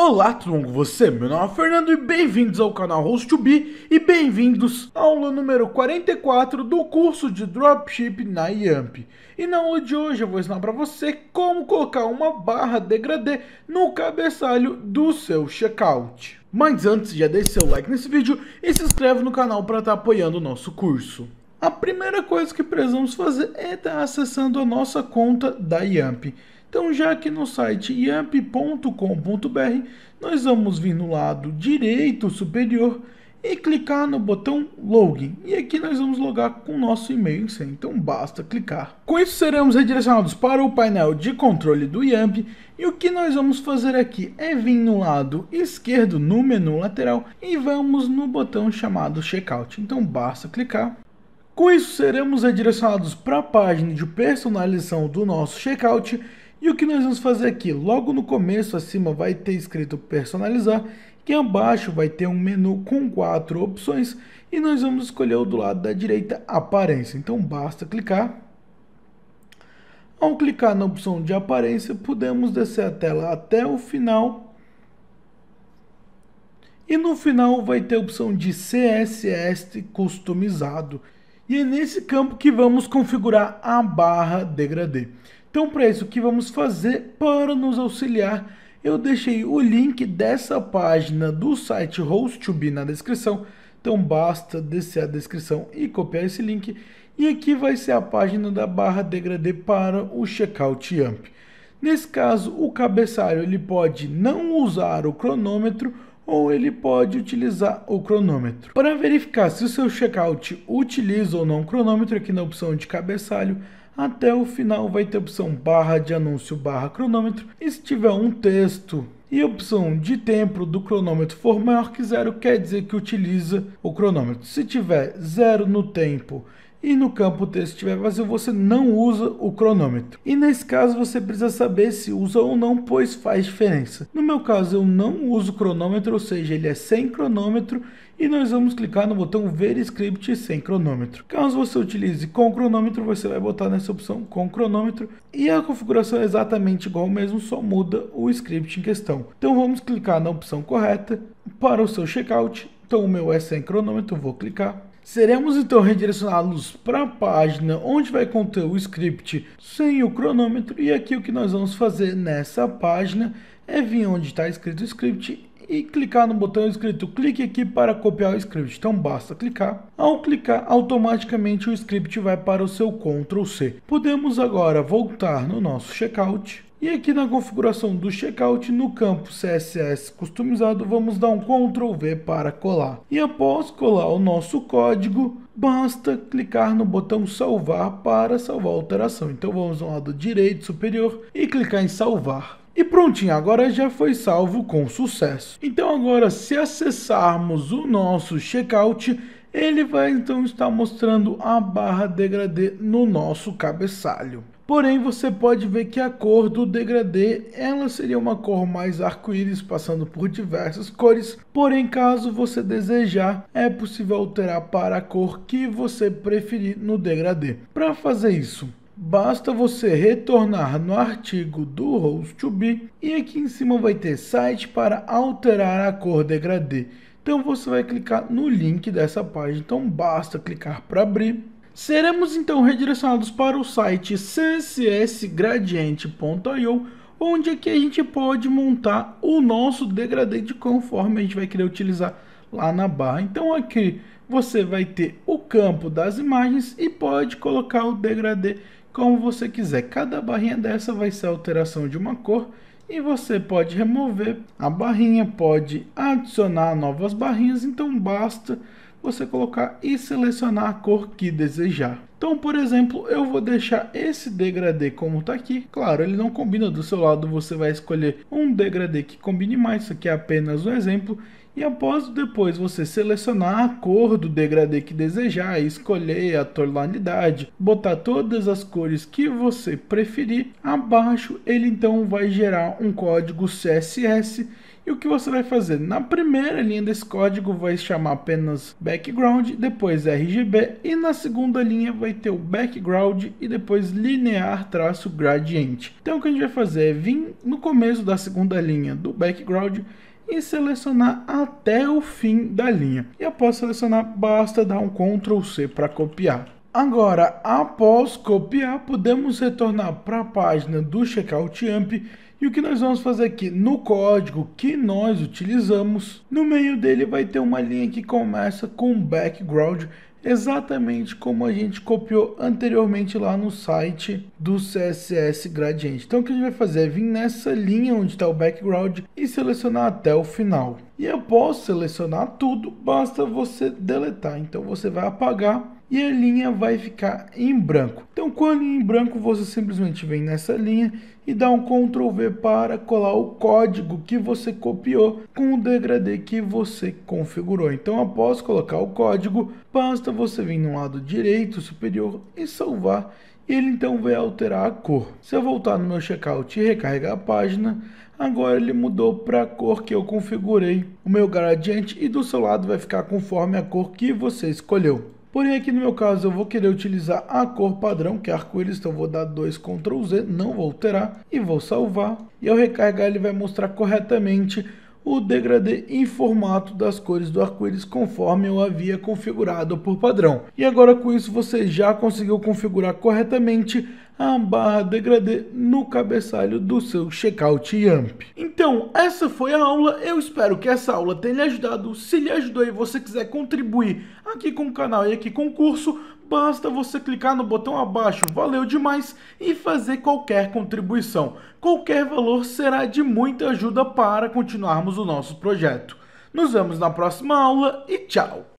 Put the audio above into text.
Olá tudo bom com você? Meu nome é Fernando e bem-vindos ao canal Host2B e bem-vindos à aula número 44 do curso de Dropship na Yamp. E na aula de hoje eu vou ensinar para você como colocar uma barra degradê no cabeçalho do seu checkout. Mas antes, já deixe seu like nesse vídeo e se inscreve no canal para estar tá apoiando o nosso curso. A primeira coisa que precisamos fazer é estar tá acessando a nossa conta da Yamp. Então, já que no site yamp.com.br, nós vamos vir no lado direito superior e clicar no botão login. E aqui nós vamos logar com o nosso e-mail sem, então basta clicar. Com isso seremos redirecionados para o painel de controle do Yamp e o que nós vamos fazer aqui é vir no lado esquerdo no menu lateral e vamos no botão chamado checkout. Então basta clicar. Com isso seremos redirecionados para a página de personalização do nosso checkout e o que nós vamos fazer aqui? Logo no começo acima vai ter escrito personalizar, e abaixo vai ter um menu com quatro opções e nós vamos escolher o do lado da direita aparência. Então basta clicar. Ao clicar na opção de aparência, podemos descer a tela até o final. E no final vai ter a opção de CSS customizado. E é nesse campo que vamos configurar a barra degradê. Então, para isso, o que vamos fazer para nos auxiliar? Eu deixei o link dessa página do site host 2 na descrição. Então, basta descer a descrição e copiar esse link. E aqui vai ser a página da barra degradê para o Checkout AMP. Nesse caso, o cabeçalho ele pode não usar o cronômetro ou ele pode utilizar o cronômetro. Para verificar se o seu checkout utiliza ou não o cronômetro, aqui na opção de cabeçalho, até o final vai ter a opção barra de anúncio barra cronômetro. E se tiver um texto e a opção de tempo do cronômetro for maior que zero, quer dizer que utiliza o cronômetro. Se tiver zero no tempo e no campo texto estiver vazio, você não usa o cronômetro. E nesse caso, você precisa saber se usa ou não, pois faz diferença. No meu caso, eu não uso cronômetro, ou seja, ele é sem cronômetro. E nós vamos clicar no botão ver script sem cronômetro. Caso você utilize com cronômetro, você vai botar nessa opção com cronômetro. E a configuração é exatamente igual mesmo, só muda o script em questão. Então vamos clicar na opção correta para o seu checkout então o meu é sem cronômetro, então vou clicar. Seremos então redirecionados para a página onde vai conter o script sem o cronômetro. E aqui o que nós vamos fazer nessa página é vir onde está escrito o script e clicar no botão escrito clique aqui para copiar o script. Então basta clicar. Ao clicar, automaticamente o script vai para o seu Ctrl C. Podemos agora voltar no nosso checkout e aqui na configuração do checkout, no campo CSS customizado, vamos dar um Ctrl V para colar. E após colar o nosso código, basta clicar no botão salvar para salvar a alteração. Então vamos ao lado direito superior e clicar em salvar. E prontinho, agora já foi salvo com sucesso. Então agora se acessarmos o nosso checkout, ele vai então estar mostrando a barra degradê no nosso cabeçalho. Porém, você pode ver que a cor do degradê, ela seria uma cor mais arco-íris, passando por diversas cores. Porém, caso você desejar, é possível alterar para a cor que você preferir no degradê. Para fazer isso, basta você retornar no artigo do Host to Be e aqui em cima vai ter site para alterar a cor degradê. Então você vai clicar no link dessa página, então basta clicar para abrir Seremos então redirecionados para o site ccsgradiente.io, onde aqui é a gente pode montar o nosso degradê de conforme a gente vai querer utilizar lá na barra. Então aqui você vai ter o campo das imagens e pode colocar o degradê como você quiser. Cada barrinha dessa vai ser a alteração de uma cor e você pode remover a barrinha, pode adicionar novas barrinhas, então basta você colocar e selecionar a cor que desejar. Então, por exemplo, eu vou deixar esse degradê como está aqui. Claro, ele não combina do seu lado, você vai escolher um degradê que combine mais, isso aqui é apenas um exemplo. E após depois você selecionar a cor do degradê que desejar, escolher a tonalidade, botar todas as cores que você preferir, abaixo ele então vai gerar um código CSS e o que você vai fazer? Na primeira linha desse código vai chamar apenas background, depois RGB e na segunda linha vai vai ter o background e depois linear traço gradiente. Então o que a gente vai fazer é vir no começo da segunda linha do background e selecionar até o fim da linha. E após selecionar, basta dar um Ctrl C para copiar. Agora, após copiar, podemos retornar para a página do Checkout AMP e o que nós vamos fazer aqui? No código que nós utilizamos, no meio dele vai ter uma linha que começa com background, exatamente como a gente copiou anteriormente lá no site do CSS Gradiente. Então o que a gente vai fazer é vir nessa linha onde está o background e selecionar até o final. E após selecionar tudo, basta você deletar. Então você vai apagar e a linha vai ficar em branco. Então, quando em branco, você simplesmente vem nessa linha e dá um Ctrl V para colar o código que você copiou com o degradê que você configurou. Então, após colocar o código, basta você vir no lado direito superior e salvar e ele então vai alterar a cor. Se eu voltar no meu checkout e recarregar a página, agora ele mudou para a cor que eu configurei. O meu gradiente e do seu lado vai ficar conforme a cor que você escolheu. Porém, aqui no meu caso, eu vou querer utilizar a cor padrão, que é arco-íris, então vou dar 2 Ctrl Z, não vou alterar, e vou salvar. E ao recarregar, ele vai mostrar corretamente o degradê em formato das cores do arco-íris conforme eu havia configurado por padrão. E agora com isso você já conseguiu configurar corretamente a barra degradê no cabeçalho do seu checkout YAMP. Então, essa foi a aula. Eu espero que essa aula tenha lhe ajudado. Se lhe ajudou e você quiser contribuir aqui com o canal e aqui com o curso, basta você clicar no botão abaixo, valeu demais, e fazer qualquer contribuição. Qualquer valor será de muita ajuda para continuarmos o nosso projeto. Nos vemos na próxima aula e tchau!